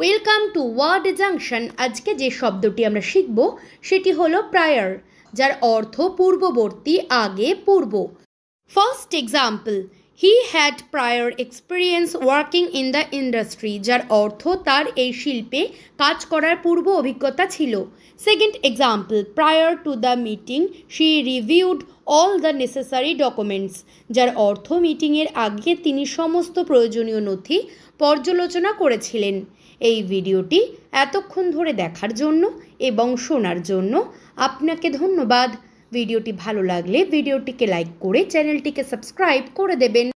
welcome to word junction আজকে যে শব্দটি আমরা শিখব সেটি হলো প্রায়ার যার অর্থ পূর্ববর্তী আগে পূর্ব first example he had prior experience working in the industry যার অর্থ তার এই শিল্পে কাজ করার পূর্ব অভিজ্ঞতা ছিল second example prior to the meeting she reviewed all the necessary documents যার অর্থ মিটিংয়ের আগে তিনি সমস্ত প্রয়োজনীয় নথি পর্যালোচনা করেছিলেন এই ভিডিওটি এতক্ষণ ধরে দেখার জন্য এবং শোনার জন্য আপনাকে ধন্যবাদ ভিডিওটি ভালো লাগলে ভিডিওটিকে লাইক করে চ্যানেলটিকে সাবস্ক্রাইব করে দেবেন